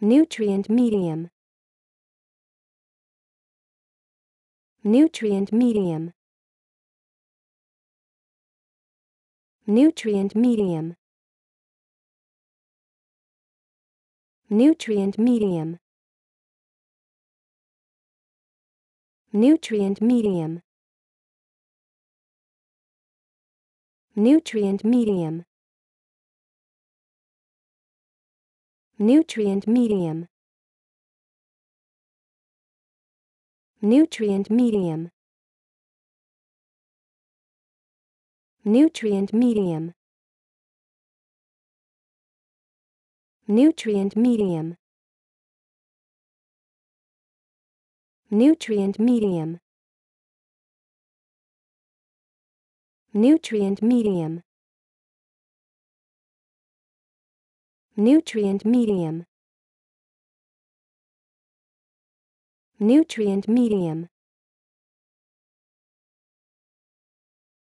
Nutrient medium. Nutrient medium. Nutrient medium. Nutrient medium. Nutrient medium. Nutrient medium. Nutrient medium. Nutrient medium. Nutrient medium. Nutrient medium. Nutrient medium. Nutrient medium. Nutrient medium. Nutrient medium.